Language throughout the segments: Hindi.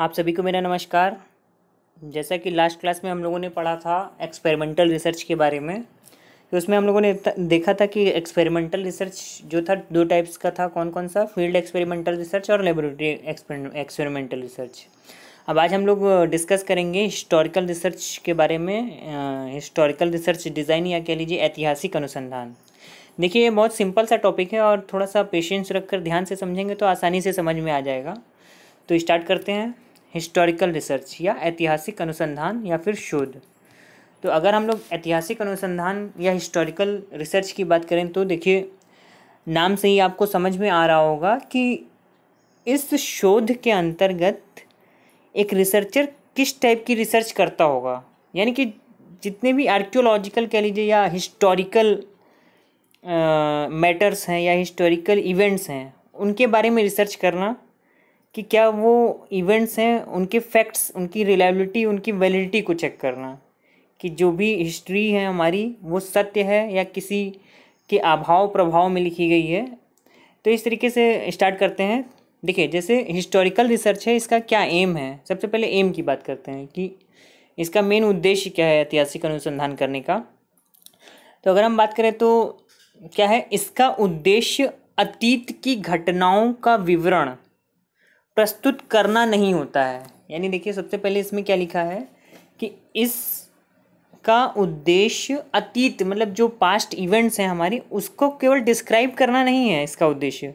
आप सभी को मेरा नमस्कार जैसा कि लास्ट क्लास में हम लोगों ने पढ़ा था एक्सपेरिमेंटल रिसर्च के बारे में तो उसमें हम लोगों ने देखा था कि एक्सपेरिमेंटल रिसर्च जो था दो टाइप्स का था कौन कौन सा फील्ड एक्सपेरिमेंटल रिसर्च और लेबोरेटरी एक्सपेरिमेंटल रिसर्च अब आज हम लोग डिस्कस करेंगे हिस्टोरिकल रिसर्च के बारे में हिस्टोरिकल रिसर्च डिज़ाइन या कह लीजिए ऐतिहासिक अनुसंधान देखिए ये बहुत सिंपल सा टॉपिक है और थोड़ा सा पेशेंस रखकर ध्यान से समझेंगे तो आसानी से समझ में आ जाएगा तो स्टार्ट करते हैं हिस्टोरिकल रिसर्च या ऐतिहासिक अनुसंधान या फिर शोध तो अगर हम लोग ऐतिहासिक अनुसंधान या हिस्टोरिकल रिसर्च की बात करें तो देखिए नाम से ही आपको समझ में आ रहा होगा कि इस शोध के अंतर्गत एक रिसर्चर किस टाइप की रिसर्च करता होगा यानी कि जितने भी आर्क्योलॉजिकल कह लीजिए या हिस्टोरिकल मैटर्स हैं या हिस्टोरिकल इवेंट्स हैं उनके बारे में रिसर्च करना कि क्या वो इवेंट्स हैं उनके फैक्ट्स उनकी रिलायबिलिटी उनकी वैलिडिटी को चेक करना कि जो भी हिस्ट्री है हमारी वो सत्य है या किसी के अभाव प्रभाव में लिखी गई है तो इस तरीके से स्टार्ट करते हैं देखिए जैसे हिस्टोरिकल रिसर्च है इसका क्या एम है सबसे पहले एम की बात करते हैं कि इसका मेन उद्देश्य क्या है ऐतिहासिक अनुसंधान करने का तो अगर हम बात करें तो क्या है इसका उद्देश्य अतीत की घटनाओं का विवरण प्रस्तुत करना नहीं होता है यानी देखिए सबसे पहले इसमें क्या लिखा है कि इस का उद्देश्य अतीत मतलब जो पास्ट इवेंट्स हैं हमारी उसको केवल डिस्क्राइब करना नहीं है इसका उद्देश्य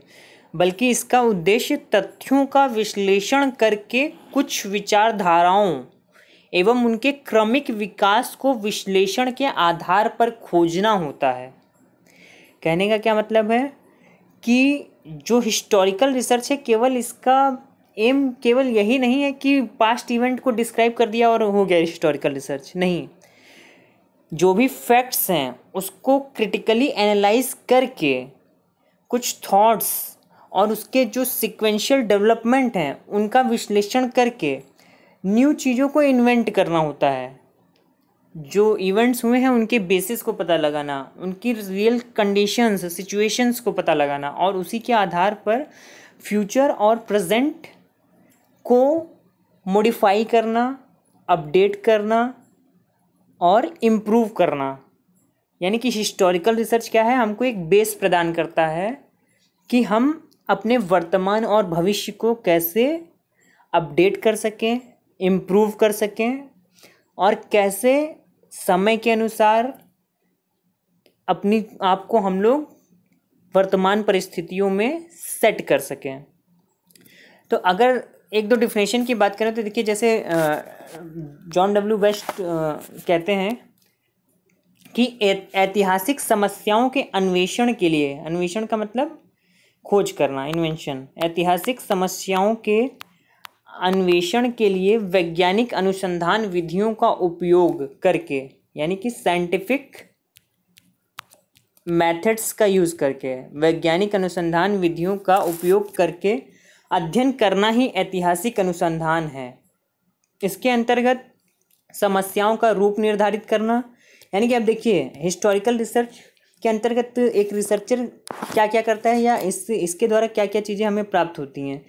बल्कि इसका उद्देश्य तथ्यों का विश्लेषण करके कुछ विचारधाराओं एवं उनके क्रमिक विकास को विश्लेषण के आधार पर खोजना होता है कहने का क्या मतलब है कि जो हिस्टोरिकल रिसर्च है केवल इसका एम केवल यही नहीं है कि पास्ट इवेंट को डिस्क्राइब कर दिया और हो गया हिस्टोरिकल रिसर्च नहीं जो भी फैक्ट्स हैं उसको क्रिटिकली एनालाइज करके कुछ थॉट्स और उसके जो सिक्वेंशियल डेवलपमेंट हैं उनका विश्लेषण करके न्यू चीज़ों को इन्वेंट करना होता है जो इवेंट्स हुए हैं उनके बेसिस को पता लगाना उनकी रियल कंडीशंस सिचुएशंस को पता लगाना और उसी के आधार पर फ्यूचर और प्रेजेंट को मोडिफाई करना अपडेट करना और इम्प्रूव करना यानी कि हिस्टोरिकल रिसर्च क्या है हमको एक बेस प्रदान करता है कि हम अपने वर्तमान और भविष्य को कैसे अपडेट कर सकें इम्प्रूव कर सकें और कैसे समय के अनुसार अपनी आप को हम लोग वर्तमान परिस्थितियों में सेट कर सकें तो अगर एक दो डिफिनेशन की बात करें तो देखिए जैसे जॉन डब्ल्यू वेस्ट कहते हैं कि ऐतिहासिक समस्याओं के अन्वेषण के लिए अन्वेषण का मतलब खोज करना इन्वेंशन ऐतिहासिक समस्याओं के अन्वेषण के लिए वैज्ञानिक अनुसंधान विधियों का उपयोग करके यानी कि साइंटिफिक मेथड्स का यूज़ करके वैज्ञानिक अनुसंधान विधियों का उपयोग करके अध्ययन करना ही ऐतिहासिक अनुसंधान है इसके अंतर्गत समस्याओं का रूप निर्धारित करना यानी कि आप देखिए हिस्टोरिकल रिसर्च के अंतर्गत एक रिसर्चर क्या क्या करता है या इस इसके द्वारा क्या क्या चीज़ें हमें प्राप्त होती हैं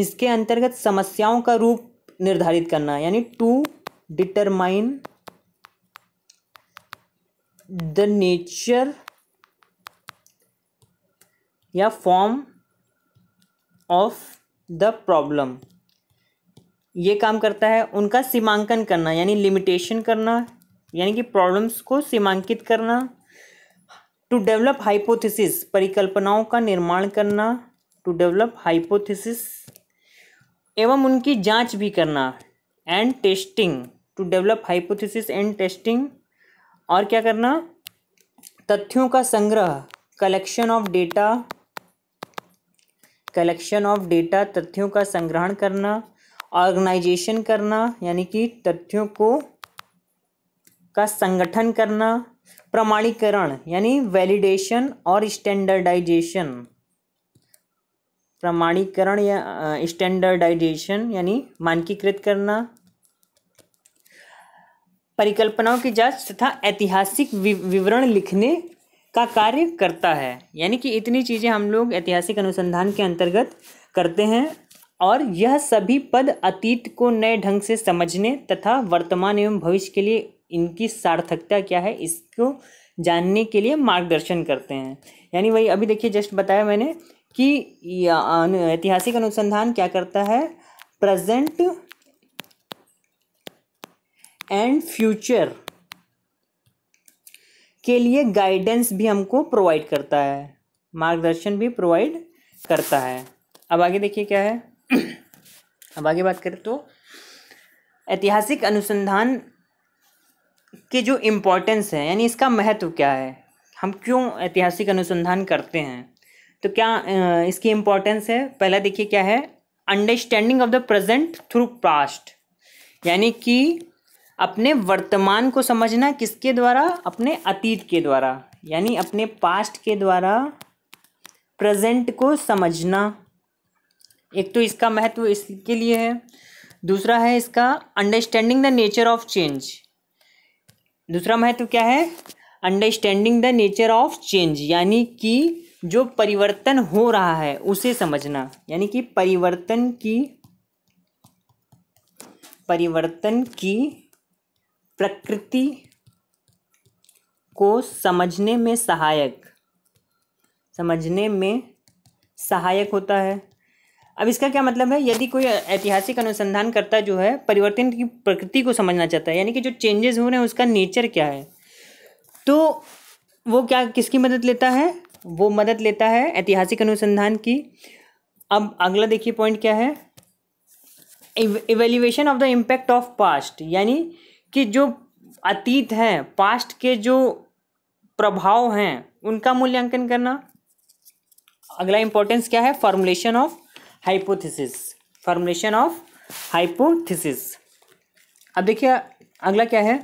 इसके अंतर्गत समस्याओं का रूप निर्धारित करना यानी टू डिटरमाइन द नेचर या फॉर्म ऑफ द प्रॉब्लम ये काम करता है उनका सीमांकन करना यानी लिमिटेशन करना यानी कि प्रॉब्लम्स को सीमांकित करना टू डेवलप हाइपोथेसिस परिकल्पनाओं का निर्माण करना टू डेवलप हाइपोथेसिस एवं उनकी जांच भी करना and testing to develop hypothesis and testing और क्या करना तथ्यों का संग्रह collection of data collection of data तथ्यों का संग्रहण करना ऑर्गेनाइजेशन करना यानी कि तथ्यों को का संगठन करना प्रमाणीकरण यानी वैलिडेशन और स्टैंडर्डाइजेशन प्रमाणीकरण या स्टैंडर्डाइजेशन यानी मानकीकृत करना परिकल्पनाओं की जांच तथा ऐतिहासिक विवरण लिखने का कार्य करता है यानी कि इतनी चीज़ें हम लोग ऐतिहासिक अनुसंधान के अंतर्गत करते हैं और यह सभी पद अतीत को नए ढंग से समझने तथा वर्तमान एवं भविष्य के लिए इनकी सार्थकता क्या है इसको जानने के लिए मार्गदर्शन करते हैं यानी वही अभी देखिए जस्ट बताया मैंने कि ऐतिहासिक अनुसंधान क्या करता है प्रेजेंट एंड फ्यूचर के लिए गाइडेंस भी हमको प्रोवाइड करता है मार्गदर्शन भी प्रोवाइड करता है अब आगे देखिए क्या है अब आगे बात करें तो ऐतिहासिक अनुसंधान के जो इम्पोर्टेंस है यानी इसका महत्व क्या है हम क्यों ऐतिहासिक अनुसंधान करते हैं तो क्या इसकी इम्पोर्टेंस है पहला देखिए क्या है understanding of the present through past यानी कि अपने वर्तमान को समझना किसके द्वारा अपने अतीत के द्वारा यानी अपने पास्ट के द्वारा प्रेजेंट को समझना एक तो इसका महत्व इसके लिए है दूसरा है इसका understanding the nature of change दूसरा महत्व क्या है understanding the nature of change यानी कि जो परिवर्तन हो रहा है उसे समझना यानी कि परिवर्तन की परिवर्तन की प्रकृति को समझने में सहायक समझने में सहायक होता है अब इसका क्या मतलब है यदि कोई ऐतिहासिक अनुसंधानकर्ता जो है परिवर्तन की प्रकृति को समझना चाहता है यानी कि जो चेंजेस हो रहे हैं उसका नेचर क्या है तो वो क्या किसकी मदद लेता है वो मदद लेता है ऐतिहासिक अनुसंधान की अब अगला देखिए पॉइंट क्या है evaluation of the impact of past यानी कि जो अतीत है पास्ट के जो प्रभाव हैं उनका मूल्यांकन करना अगला इंपॉर्टेंस क्या है formulation of hypothesis formulation of hypothesis अब देखिए अगला क्या है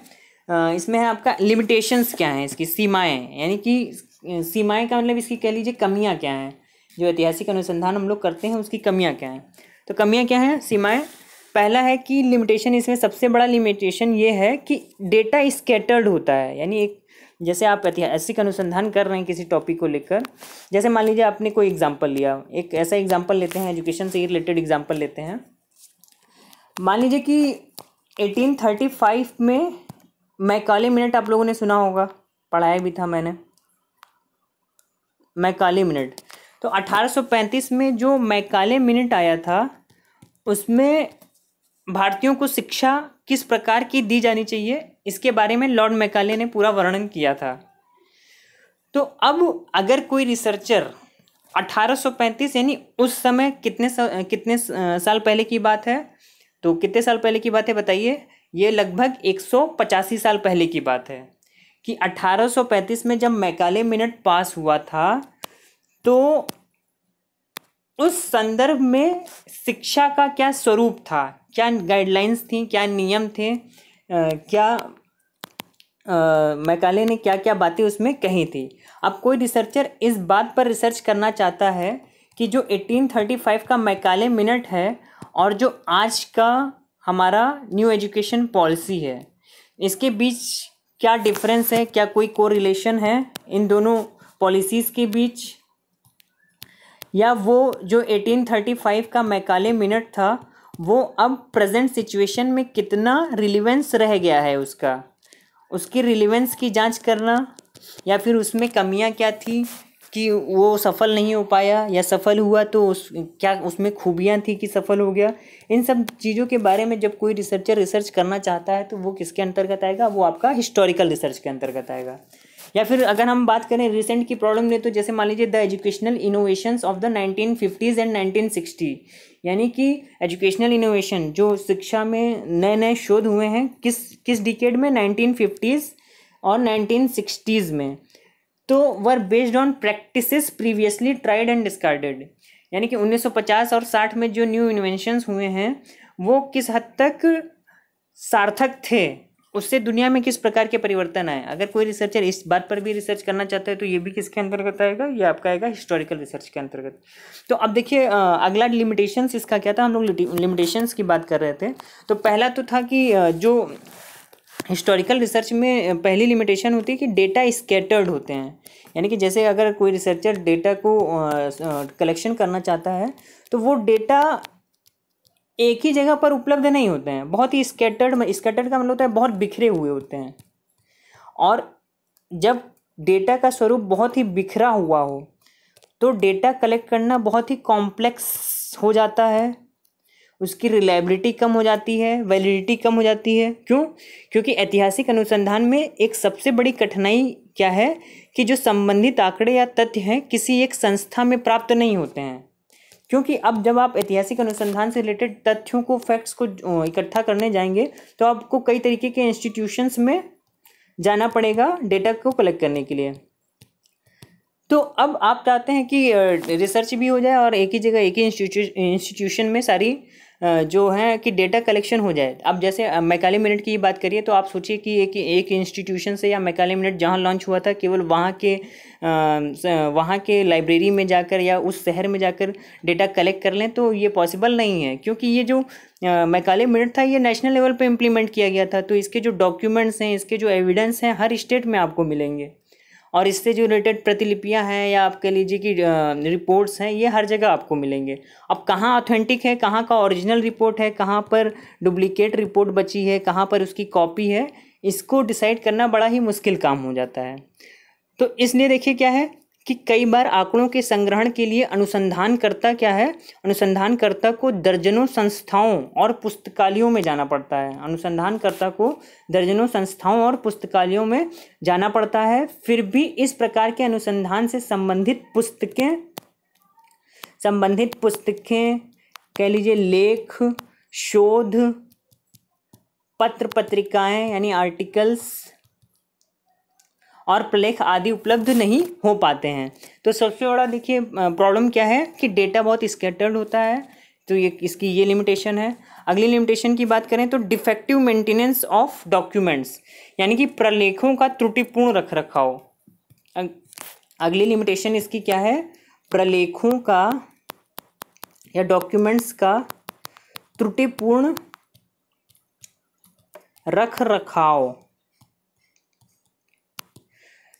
इसमें है आपका लिमिटेशंस क्या है इसकी सीमाएं यानी कि सीमाएं का मतलब इसकी कह लीजिए कमियां क्या हैं जो ऐतिहासिक अनुसंधान हम लोग करते हैं उसकी कमियां क्या हैं तो कमियां क्या हैं सीमाएं पहला है कि लिमिटेशन इसमें सबसे बड़ा लिमिटेशन ये है कि डेटा स्केटर्ड होता है यानी एक जैसे आप ऐतिहासिक अनुसंधान कर रहे हैं किसी टॉपिक को लेकर जैसे मान लीजिए आपने कोई एग्जाम्पल लिया एक ऐसा एग्जाम्पल लेते हैं एजुकेशन से रिलेटेड एग्जाम्पल लेते हैं मान लीजिए कि 1835 में मैकाले मिनट आप लोगों ने सुना होगा पढ़ाया भी था मैंने मैकाले मिनट तो 1835 में जो मैकाले मिनट आया था उसमें भारतीयों को शिक्षा किस प्रकार की दी जानी चाहिए इसके बारे में लॉर्ड मैकाले ने पूरा वर्णन किया था तो अब अगर कोई रिसर्चर 1835 यानी उस समय कितने सा, कितने साल पहले की बात है तो कितने साल पहले की बात है बताइए ये लगभग एक साल पहले की बात है कि 1835 में जब मैकाले मिनट पास हुआ था तो उस संदर्भ में शिक्षा का क्या स्वरूप था क्या गाइडलाइंस थी क्या नियम थे आ, क्या मैकाले ने क्या क्या बातें उसमें कही थी अब कोई रिसर्चर इस बात पर रिसर्च करना चाहता है कि जो 1835 का मैकाले मिनट है और जो आज का हमारा न्यू एजुकेशन पॉलिसी है इसके बीच क्या डिफरेंस है क्या कोई कोरिलेशन है इन दोनों पॉलिसीज़ के बीच या वो जो 1835 का मैकाले मिनट था वो अब प्रेजेंट सिचुएशन में कितना रिलीवेंस रह गया है उसका उसकी रिलीवेंस की जांच करना या फिर उसमें कमियां क्या थी कि वो सफल नहीं हो पाया या सफल हुआ तो उस क्या उसमें खूबियाँ थी कि सफल हो गया इन सब चीज़ों के बारे में जब कोई रिसर्चर रिसर्च करना चाहता है तो वो किसके अंतर्गत आएगा वो आपका हिस्टोरिकल रिसर्च के अंतर्गत आएगा या फिर अगर हम बात करें रिसेंट की प्रॉब्लम ने तो जैसे मान लीजिए the educational innovations of the nineteen fifties and nineteen sixty यानी कि एजुकेशनल इनोवेशन जो शिक्षा में नए नए शोध हुए हैं किस किस डिकेड में नाइनटीन फिफ्टीज़ और नाइनटीन सिक्सटीज़ में तो were based on practice previously tried and discarded यानी कि 1950 और 60 में जो न्यू इन्वेंशंस हुए हैं वो किस हद तक सार्थक थे उससे दुनिया में किस प्रकार के परिवर्तन आए अगर कोई रिसर्चर इस बात पर भी रिसर्च करना चाहता है तो ये भी किसके अंतर्गत आएगा ये आपका आएगा हिस्टोरिकल रिसर्च के अंतर्गत तो अब देखिए अगला लिमिटेशंस इसका क्या था हम लोग लिमिटेशंस की बात कर रहे थे तो पहला तो था कि जो हिस्टोरिकल रिसर्च में पहली लिमिटेशन होती है कि डेटा स्केटर्ड होते हैं यानी कि जैसे अगर कोई रिसर्चर डेटा को कलेक्शन करना चाहता है तो वो डेटा एक ही जगह पर उपलब्ध नहीं होते हैं बहुत ही स्केटर्ड स्केटर्ड का मतलब होता है बहुत बिखरे हुए होते हैं और जब डेटा का स्वरूप बहुत ही बिखरा हुआ हो तो डेटा कलेक्ट करना बहुत ही कॉम्प्लेक्स हो जाता है उसकी रिलायबिलिटी कम हो जाती है वैलिडिटी कम हो जाती है क्यों क्योंकि ऐतिहासिक अनुसंधान में एक सबसे बड़ी कठिनाई क्या है कि जो संबंधित आंकड़े या तथ्य हैं किसी एक संस्था में प्राप्त नहीं होते हैं क्योंकि अब जब आप ऐतिहासिक अनुसंधान से रिलेटेड तथ्यों को फैक्ट्स को इकट्ठा करने जाएंगे तो आपको कई तरीके के इंस्टीट्यूशंस में जाना पड़ेगा डेटा को कलेक्ट करने के लिए तो अब आप चाहते हैं कि रिसर्च भी हो जाए और एक ही जगह एक ही इंस्टीट्यूशन में सारी जो है कि डेटा कलेक्शन हो जाए अब जैसे मैकाली मिनट की बात करिए तो आप सोचिए कि एक एक इंस्टीट्यूशन से या मैकाली मिनट जहाँ लॉन्च हुआ था केवल वहाँ के वहाँ के लाइब्रेरी में जाकर या उस शहर में जाकर डेटा कलेक्ट कर लें तो ये पॉसिबल नहीं है क्योंकि ये जो मैकाले मिनट था ये नेशनल लेवल पे इम्प्लीमेंट किया गया था तो इसके जो डॉक्यूमेंट्स हैं इसके जो एविडेंस हैं हर स्टेट में आपको मिलेंगे और इससे जो रिलेटेड प्रतिलिपियाँ हैं या आप कह लीजिए कि रिपोर्ट्स हैं ये हर जगह आपको मिलेंगे अब कहाँ ऑथेंटिक है कहाँ का ओरिजिनल रिपोर्ट है कहाँ पर डुप्लीकेट रिपोर्ट बची है कहाँ पर उसकी कॉपी है इसको डिसाइड करना बड़ा ही मुश्किल काम हो जाता है तो इसलिए देखिए क्या है कि कई बार आंकड़ों के संग्रहण के लिए अनुसंधानकर्ता क्या है अनुसंधानकर्ता को दर्जनों संस्थाओं और पुस्तकालयों में जाना पड़ता है अनुसंधानकर्ता को दर्जनों संस्थाओं और पुस्तकालयों में जाना पड़ता है फिर भी इस प्रकार के अनुसंधान से संबंधित पुस्तकें संबंधित पुस्तकें कह लीजिए लेख शोध पत्र पत्रिकाएं यानी आर्टिकल्स और प्रलेख आदि उपलब्ध नहीं हो पाते हैं तो सबसे बड़ा देखिए प्रॉब्लम क्या है कि डेटा बहुत स्केटर्ड होता है तो ये इसकी ये लिमिटेशन है अगली लिमिटेशन की बात करें तो डिफेक्टिव मेंटेनेंस ऑफ डॉक्यूमेंट्स यानी कि प्रलेखों का त्रुटिपूर्ण रख रखाव अगली लिमिटेशन इसकी क्या है प्रलेखों का या डॉक्यूमेंट्स का त्रुटिपूर्ण रख रखाव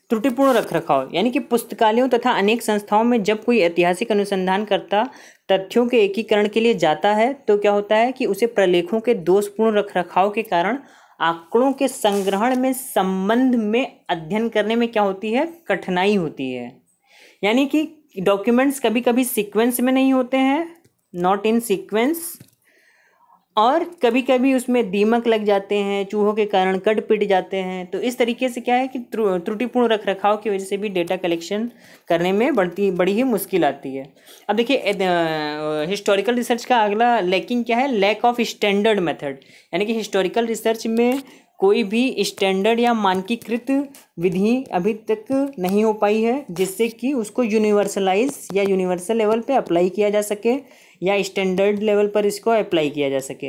त्रुटिपूर्ण रख रखाव यानी कि पुस्तकालयों तथा अनेक संस्थाओं में जब कोई ऐतिहासिक अनुसंधानकर्ता तथ्यों के एकीकरण के लिए जाता है तो क्या होता है कि उसे प्रलेखों के दोषपूर्ण रख रखाव के कारण आंकड़ों के संग्रहण में संबंध में अध्ययन करने में क्या होती है कठिनाई होती है यानी कि डॉक्यूमेंट्स कभी कभी सीक्वेंस में नहीं होते हैं नॉट इन सीक्वेंस और कभी कभी उसमें दीमक लग जाते हैं चूहों के कारण कट पिट जाते हैं तो इस तरीके से क्या है कि त्रुटिपूर्ण रख रखाव की वजह से भी डेटा कलेक्शन करने में बढ़ती बड़ी ही मुश्किल आती है अब देखिए हिस्टोरिकल रिसर्च का अगला लैकिंग क्या है लैक ऑफ स्टैंडर्ड मेथड यानी कि हिस्टोरिकल रिसर्च में कोई भी स्टैंडर्ड या मानकीकृत विधि अभी तक नहीं हो पाई है जिससे कि उसको यूनिवर्सलाइज या यूनिवर्सल लेवल पे अप्लाई किया जा सके या स्टैंडर्ड लेवल पर इसको अप्लाई किया जा सके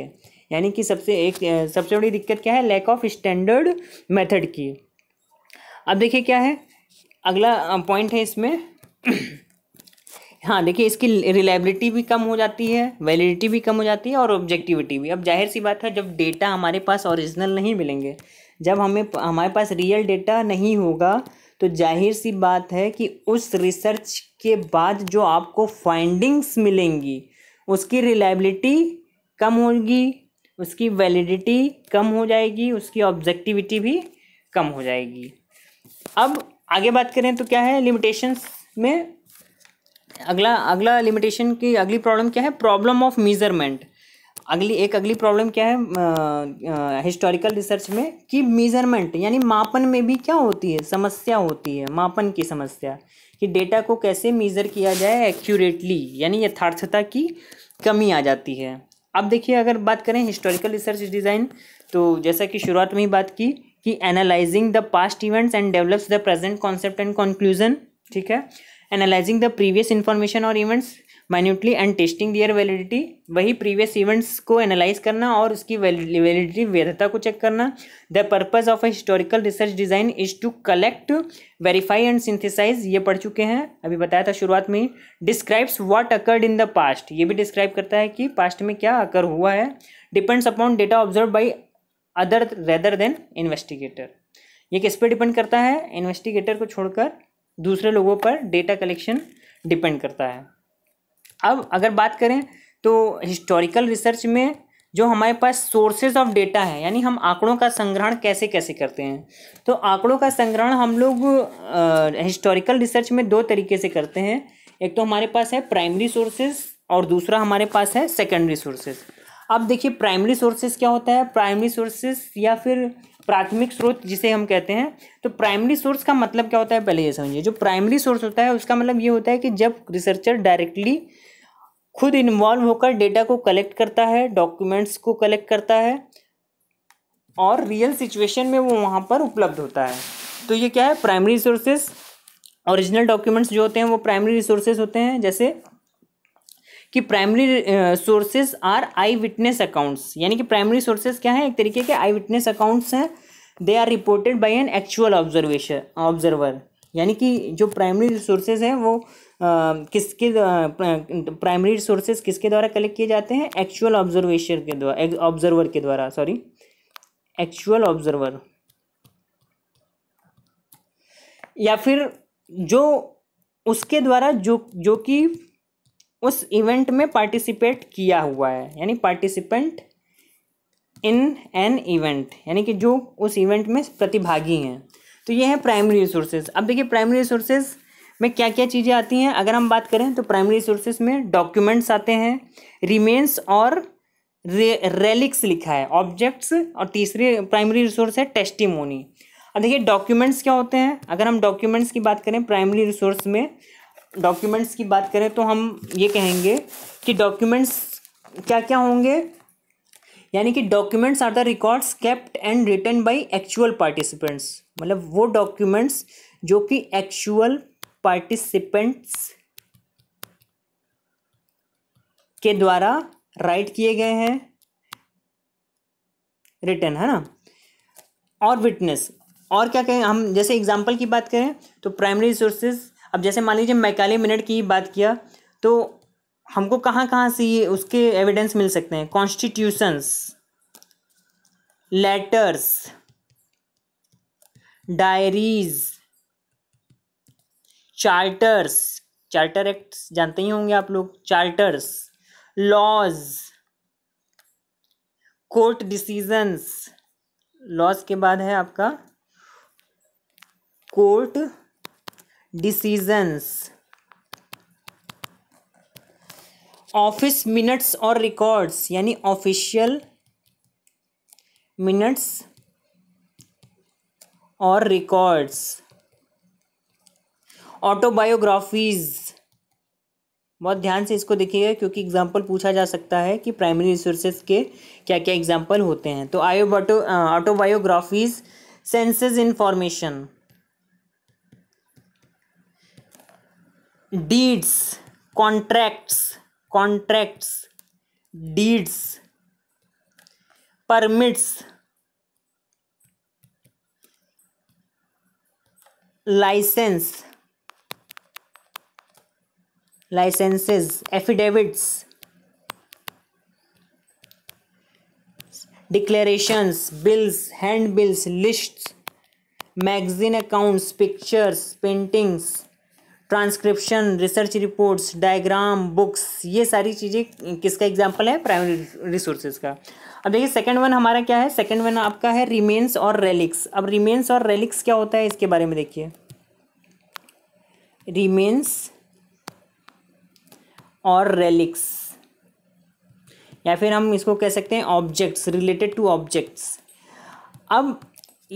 यानी कि सबसे एक सबसे बड़ी दिक्कत क्या है लैक ऑफ स्टैंडर्ड मेथड की अब देखिए क्या है अगला पॉइंट है इसमें हाँ देखिए इसकी रिलायबिलिटी भी कम हो जाती है वैलिडिटी भी कम हो जाती है और ऑब्जेक्टिविटी भी अब जाहिर सी बात है जब डेटा हमारे पास ओरिजिनल नहीं मिलेंगे जब हमें हमारे पास रियल डेटा नहीं होगा तो जाहिर सी बात है कि उस रिसर्च के बाद जो आपको फाइंडिंग्स मिलेंगी उसकी रिलायबिलिटी कम होगी उसकी वैलिडिटी कम हो जाएगी उसकी ऑब्जेक्टिविटी भी कम हो जाएगी अब आगे बात करें तो क्या है लिमिटेशंस में अगला अगला लिमिटेशन की अगली प्रॉब्लम क्या है प्रॉब्लम ऑफ मीज़रमेंट अगली एक अगली प्रॉब्लम क्या है हिस्टोरिकल रिसर्च में कि मीजरमेंट यानी मापन में भी क्या होती है समस्या होती है मापन की समस्या कि डेटा को कैसे मीज़र किया जाए एक्यूरेटली यानी यथार्थता की कमी आ जाती है अब देखिए अगर बात करें हिस्टोरिकल रिसर्च डिज़ाइन तो जैसा कि शुरुआत में ही बात की कि analysing the past events and develops the present concept and conclusion ठीक है एनालाइजिंग द प्रीवियस इन्फॉर्मेशन और events minutely and testing their validity वही प्रीवियस इवेंट्स को एनालाइज करना और उसकी वैलिडिटी वैधता को चेक करना the purpose of a historical research design is to collect verify and synthesise ये पढ़ चुके हैं अभी बताया था शुरुआत में describes what occurred in the past ये भी डिस्क्राइब करता है कि पास्ट में क्या अकर हुआ है depends upon data observe by other rather than investigator ये किस पर डिपेंड करता है इन्वेस्टिगेटर को छोड़कर दूसरे लोगों पर डेटा कलेक्शन डिपेंड करता है अब अगर बात करें तो हिस्टोरिकल रिसर्च में जो हमारे पास सोर्सेज ऑफ डेटा है यानी हम आंकड़ों का संग्रहण कैसे कैसे करते हैं तो आंकड़ों का संग्रहण हम लोग हिस्टोरिकल रिसर्च में दो तरीके से करते हैं एक तो हमारे पास है प्राइमरी सोर्सेज और दूसरा हमारे पास है सेकेंडरी सोर्सेज अब देखिए प्राइमरी सोर्सेज क्या होता है प्राइमरी सोर्सेज या फिर प्राथमिक स्रोत जिसे हम कहते हैं तो प्राइमरी सोर्स का मतलब क्या होता है पहले ये समझिए जो प्राइमरी सोर्स होता है उसका मतलब ये होता है कि जब रिसर्चर डायरेक्टली खुद इन्वॉल्व होकर डेटा को कलेक्ट करता है डॉक्यूमेंट्स को कलेक्ट करता है और रियल सिचुएशन में वो वहाँ पर उपलब्ध होता है तो ये क्या है प्राइमरी रिसोर्सेज ओरिजिनल डॉक्यूमेंट्स जो होते हैं वो प्राइमरी रिसोर्सेज होते हैं जैसे कि primary sources are eyewitness accounts यानी कि प्राइमरी सोर्सेज क्या हैं एक तरीके के आई विटनेस अकाउंट्स हैं they are reported by an actual observation observer यानी कि जो प्राइमरी रिसोर्सेज हैं वो किसके प्राइमरी सोर्सेज किसके द्वारा कलेक्ट किए जाते हैं एक्चुअल ऑब्जर्वेशन के द्वारा ऑब्जर्वर के द्वारा सॉरी एक्चुअल ऑब्जर्वर या फिर जो उसके द्वारा जो जो कि उस इवेंट में पार्टिसिपेट किया हुआ है यानी पार्टिसिपेंट इन एन इवेंट यानी कि जो उस इवेंट में प्रतिभागी हैं तो ये है प्राइमरी रिसोर्सेज अब देखिए प्राइमरी रिसोर्सेज में क्या क्या चीज़ें आती हैं अगर हम बात करें तो प्राइमरी सोर्सेज में डॉक्यूमेंट्स आते हैं रिमेन्स और रे, रेलिक्स लिखा है ऑब्जेक्ट्स और तीसरी प्राइमरी रिसोर्स है टेस्टिमोनी अब देखिए डॉक्यूमेंट्स क्या होते हैं अगर हम डॉक्यूमेंट्स की बात करें प्राइमरी रिसोर्स में डॉक्यूमेंट्स की बात करें तो हम ये कहेंगे कि डॉक्यूमेंट्स क्या क्या होंगे यानी कि documents are the records kept and written by actual participants मतलब वो डॉक्यूमेंट्स जो कि एक्चुअल पार्टिसिपेंट्स के द्वारा राइट किए गए हैं रिटर्न है ना और विटनेस और क्या कहें हम जैसे एग्जाम्पल की बात करें तो प्राइमरी रिसोर्सेज अब जैसे मान लीजिए मैकाले मिनट की बात किया तो हमको कहाँ कहाँ से ये उसके एविडेंस मिल सकते हैं constitutions letters diaries charters charter act जानते ही होंगे आप लोग charters laws court decisions laws के बाद है आपका कोर्ट डिसीजंस ऑफिस मिनट्स और रिकॉर्ड्स यानी ऑफिशियल मिनट्स और रिकॉर्ड्स ऑटोबायोग्राफीज़ बहुत ध्यान से इसको देखिएगा क्योंकि एग्जाम्पल पूछा जा सकता है कि प्राइमरी रिसोर्सेज के क्या क्या एग्जाम्पल होते हैं तो आयो autobiographies censuses information deeds contracts contracts deeds permits license licenses affidavits declarations bills hand bills list magazine accounts pictures paintings transcription research reports diagram books ये सारी चीज़ें किसका एग्जाम्पल है प्राइमरी रिसोर्सेज का अब देखिए सेकंड वन हमारा क्या है सेकंड वन आपका है रिमेन्स और रेलिक्स अब रिमेन्स और रेलिक्स क्या होता है इसके बारे में देखिए रिमेन्स और रेलिक्स या फिर हम इसको कह सकते हैं ऑब्जेक्ट्स रिलेटेड टू ऑब्जेक्ट्स अब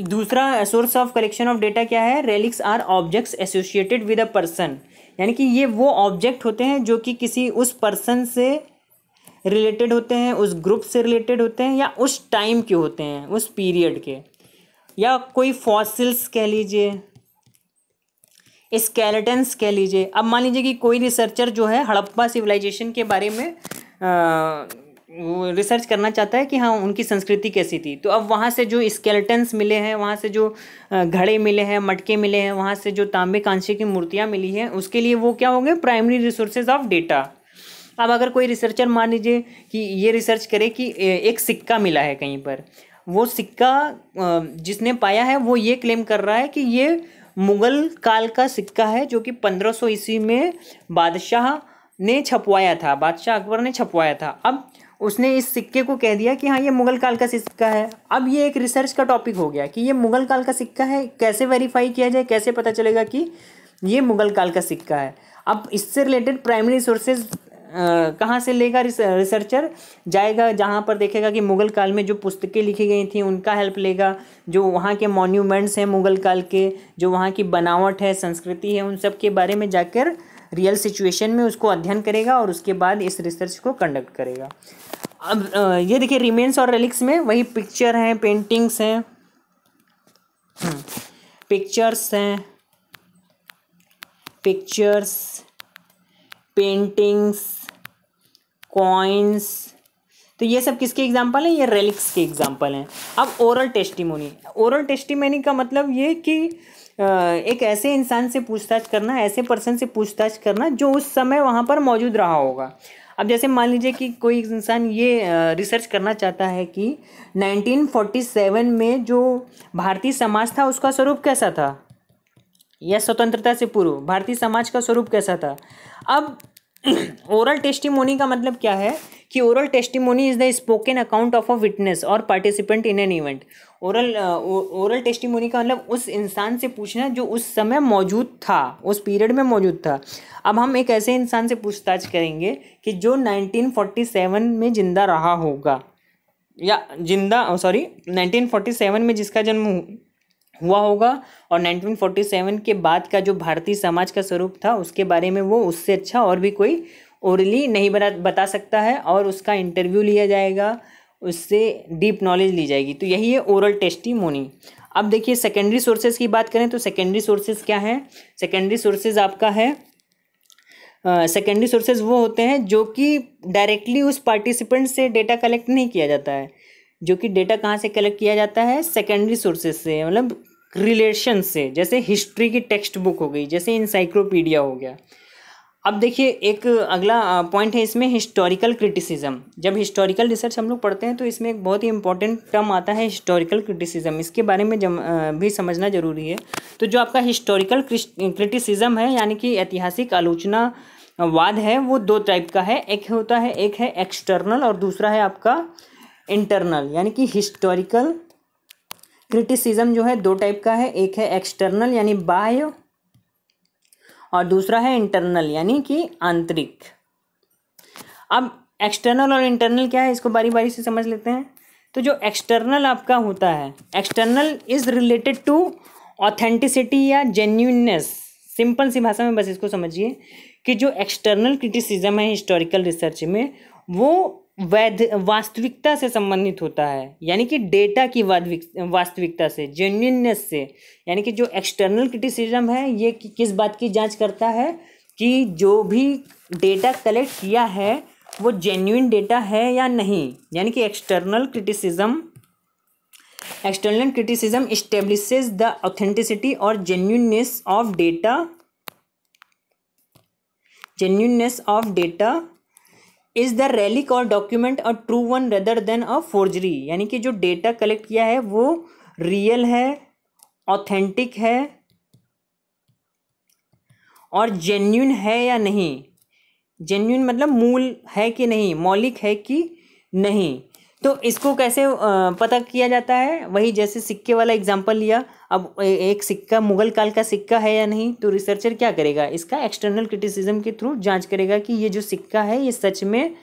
दूसरा source of collection of data क्या है relics are objects associated with a person यानी कि ये वो ऑब्जेक्ट होते हैं जो कि किसी उस पर्सन से रिलेटेड होते हैं उस ग्रुप से रिलेटेड होते हैं या उस टाइम के होते हैं उस पीरियड के या कोई फॉसिल्स कह लीजिए स्केलेटन्स कह लीजिए अब मान लीजिए कि कोई रिसर्चर जो है हड़प्पा सिविलाइजेशन के बारे में आ, रिसर्च करना चाहता है कि हाँ उनकी संस्कृति कैसी थी तो अब वहाँ से जो स्केलेटन्स मिले हैं वहाँ से जो घड़े मिले हैं मटके मिले हैं वहाँ से जो तांबे कांसे की मूर्तियाँ मिली हैं उसके लिए वो क्या होंगे प्राइमरी रिसोर्सेज ऑफ डेटा अब अगर कोई रिसर्चर मान लीजिए कि ये रिसर्च करे कि एक सिक्का मिला है कहीं पर वो सिक्का जिसने पाया है वो ये क्लेम कर रहा है कि ये मुग़ल काल का सिक्का है जो कि 1500 ईस्वी में बादशाह ने छपवाया था बादशाह अकबर ने छपवाया था अब उसने इस सिक्के को कह दिया कि हाँ ये मुग़ल काल का सिक्का है अब ये एक रिसर्च का टॉपिक हो गया कि ये मुग़ल काल का सिक्का है कैसे वेरीफाई किया जाए कैसे पता चलेगा कि ये मुग़ल काल का सिक्का है अब इससे रिलेटेड प्राइमरी सोर्सेज कहाँ से लेगा रिसर्चर जाएगा जहाँ पर देखेगा कि मुग़ल काल में जो पुस्तकें लिखी गई थी उनका हेल्प लेगा जो वहाँ के मॉन्यूमेंट्स हैं मुग़ल काल के जो वहाँ की बनावट है संस्कृति है उन सब के बारे में जाकर रियल सिचुएशन में उसको अध्ययन करेगा और उसके बाद इस रिसर्च को कंडक्ट करेगा अब ये देखिए रिमेन्स और रिलिक्स में वही पिक्चर हैं पेंटिंग्स हैं हम्म, पिक्चर्स हैं पिक्चर्स पेंटिंग्स कॉइन्स तो ये सब किसके एग्जाम्पल हैं ये रेलिक्स के एग्जाम्पल हैं अब ओरल टेस्टिमोनी ओरल टेस्टिमोनी का मतलब ये कि एक ऐसे इंसान से पूछताछ करना ऐसे पर्सन से पूछताछ करना जो उस समय वहाँ पर मौजूद रहा होगा अब जैसे मान लीजिए कि कोई इंसान ये रिसर्च करना चाहता है कि 1947 में जो भारतीय समाज था उसका स्वरूप कैसा था या स्वतंत्रता से पूर्व भारतीय समाज का स्वरूप कैसा था अब ओरल टेस्टिमोनी का मतलब क्या है कि oral testimony is the spoken account of a witness और participant in an event oral oral testimony का मतलब उस इंसान से पूछना जो उस समय मौजूद था उस पीरियड में मौजूद था अब हम एक ऐसे इंसान से पूछताछ करेंगे कि जो 1947 में ज़िंदा रहा होगा या जिंदा सॉरी 1947 में जिसका जन्म हुआ होगा और 1947 के बाद का जो भारतीय समाज का स्वरूप था उसके बारे में वो उससे अच्छा और भी कोई ओरली नहीं बना बता सकता है और उसका इंटरव्यू लिया जाएगा उससे डीप नॉलेज ली जाएगी तो यही है ओरल मोनी अब देखिए सेकेंडरी सोर्सेज की बात करें तो सेकेंडरी सोर्सेज क्या हैं सेकेंडरी सोर्सेज आपका है सेकेंडरी uh, सोर्सेज वो होते हैं जो कि डायरेक्टली उस पार्टिसिपेंट से डेटा कलेक्ट नहीं किया जाता है जो कि डेटा कहाँ से कलेक्ट किया जाता है सेकेंडरी सोर्सेज से मतलब रिलेशन से जैसे हिस्ट्री की टेक्स्ट बुक हो गई जैसे इंसाइक्लोपीडिया हो गया अब देखिए एक अगला पॉइंट है इसमें हिस्टोरिकल क्रिटिसिज्म जब हिस्टोरिकल रिसर्च हम लोग पढ़ते हैं तो इसमें एक बहुत ही इंपॉर्टेंट टर्म आता है हिस्टोरिकल क्रिटिसिज्म इसके बारे में जम, भी समझना जरूरी है तो जो आपका हिस्टोरिकल क्रिटिसिज्म है यानी कि ऐतिहासिक आलोचना वाद है वो दो टाइप का है एक होता है एक है एक्सटर्नल और दूसरा है आपका इंटरनल यानी कि हिस्टोरिकल क्रिटिसिज्म जो है दो टाइप का है एक है एक्सटर्नल यानी बाह्य और दूसरा है इंटरनल यानी कि आंतरिक अब एक्सटर्नल और इंटरनल क्या है इसको बारी बारी से समझ लेते हैं तो जो एक्सटर्नल आपका होता है external is related to authenticity या जेन्यूननेस सिंपल सी भाषा में बस इसको समझिए कि जो एक्सटर्नल क्रिटिसिज्म है हिस्टोरिकल रिसर्च में वो वैध वास्तविकता से संबंधित होता है यानी कि डेटा की वास्तविकता से जेन्यूननेस से यानी कि जो एक्सटर्नल क्रिटिसिज्म है ये कि, किस बात की जांच करता है कि जो भी डेटा कलेक्ट किया है वो जेन्यून डेटा है या नहीं यानी कि external criticism external criticism establishes the authenticity और genuineness of data genuineness of data is the relic और document a true one rather than a forgery यानी कि जो डेटा कलेक्ट किया है वो रियल है ऑथेंटिक है और जेन्यून है या नहीं जेन्यून मतलब मूल है कि नहीं मौलिक है कि नहीं तो इसको कैसे पता किया जाता है वही जैसे सिक्के वाला एग्जाम्पल लिया अब एक सिक्का मुगल काल का सिक्का है या नहीं तो रिसर्चर क्या करेगा इसका एक्सटर्नल क्रिटिसिज्म के थ्रू जांच करेगा कि ये जो सिक्का है ये सच में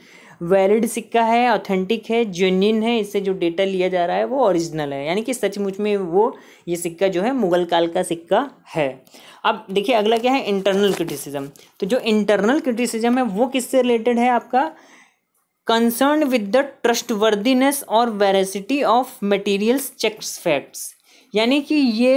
वैलिड सिक्का है ऑथेंटिक है जेन्यन है इससे जो डेटा लिया जा रहा है वो ओरिजिनल है यानी कि सचमुच में वो ये सिक्का जो है मुगल काल का सिक्का है अब देखिए अगला क्या है इंटरनल क्रिटिसिज्म तो जो इंटरनल क्रिटिसिज्म है वो किससे रिलेटेड है आपका कंसर्न विद द ट्रस्टवर्दीनेस और veracity of materials checks facts यानी कि ये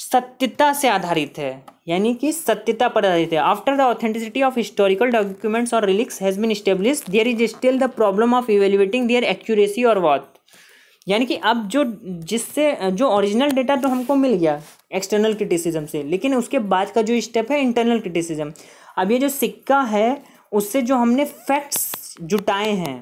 सत्यता से आधारित है यानी कि सत्यता पर आधारित है after the authenticity of historical documents और relics has been establish there is still the problem of evaluating their accuracy और वॉथ यानी कि अब जो जिससे जो ओरिजिनल डेटा तो हमको मिल गया एक्सटर्नल क्रिटिसिज्म से लेकिन उसके बाद का जो स्टेप है इंटरनल क्रिटिसिज्म अब ये जो सिक्का है उससे जो हमने फैक्ट्स जुटाए हैं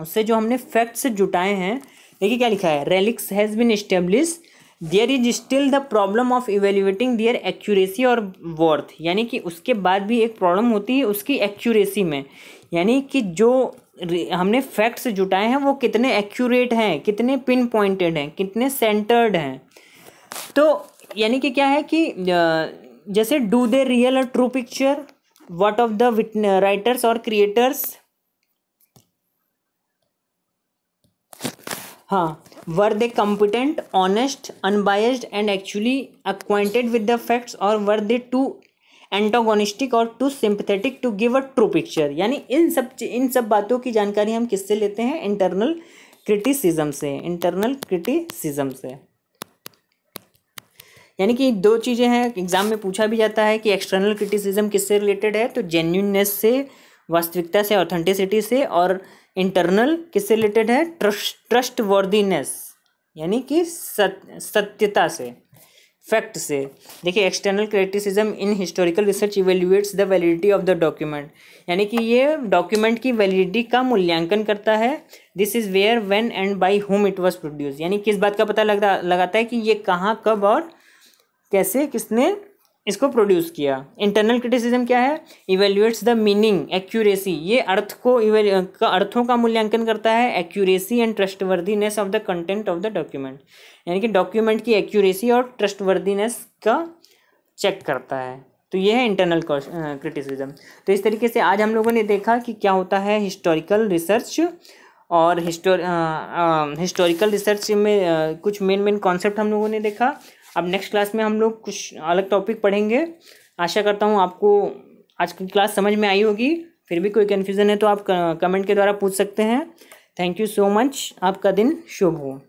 उससे जो हमने फैक्ट्स जुटाए हैं देखिए क्या लिखा है relics has been establish there is still the problem of evaluating their accuracy और वर्थ यानी कि उसके बाद भी एक प्रॉब्लम होती है उसकी एक्यूरेसी में यानी कि जो हमने फैक्ट्स जुटाए हैं वो कितने एक्यूरेट हैं कितने पिन पॉइंटेड हैं कितने सेंटर्ड हैं तो यानी कि क्या है कि जैसे do they real a true picture what of the writers और क्रिएटर्स हाँ were they competent honest unbiased and actually acquainted with the facts और वर दे टू एंटोगोनिस्टिक और too sympathetic to give a true picture यानी इन सब इन सब बातों की जानकारी हम किससे लेते हैं इंटरनल क्रिटिसिज्म से इंटरनल क्रिटिसिज्म से यानी कि दो चीज़ें हैं एग्जाम में पूछा भी जाता है कि एक्सटर्नल क्रिटिसिज्म किससे रिलेटेड है तो जेन्यूननेस से वास्तविकता से ऑथेंटिसिटी से और इंटरनल किससे रिलेटेड है ट्रस्ट ट्रस्ट वर्दीनेस यानी कि सत्य सत्यता से फैक्ट से देखिए external criticism in historical research evaluates the validity of the document यानी कि ये डॉक्यूमेंट की वैलिडिटी का मूल्यांकन करता है this is where when and by whom it was produce यानी किस बात का पता लगा लगाता है कि ये कहाँ कब और कैसे किसने इसको प्रोड्यूस किया इंटरनल क्रिटिसिज्म क्या है इवेल्यूएट्स द मीनिंग एक्यूरेसी ये अर्थ को का अर्थों का मूल्यांकन करता है accuracy and trustworthiness of the content of the document यानी कि डॉक्यूमेंट की एक्यूरेसी और ट्रस्टवर्दीनेस का चेक करता है तो ये है इंटरनल क्रिटिसिज्म तो इस तरीके से आज हम लोगों ने देखा कि क्या होता है हिस्टोरिकल रिसर्च और हिस्टोर हिस्टोरिकल रिसर्च में आ, कुछ मेन मेन कॉन्सेप्ट हम लोगों ने देखा अब नेक्स्ट क्लास में हम लोग कुछ अलग टॉपिक पढ़ेंगे आशा करता हूँ आपको आज की क्लास समझ में आई होगी फिर भी कोई कन्फ्यूज़न है तो आप कमेंट के द्वारा पूछ सकते हैं थैंक यू सो मच आपका दिन शुभ हो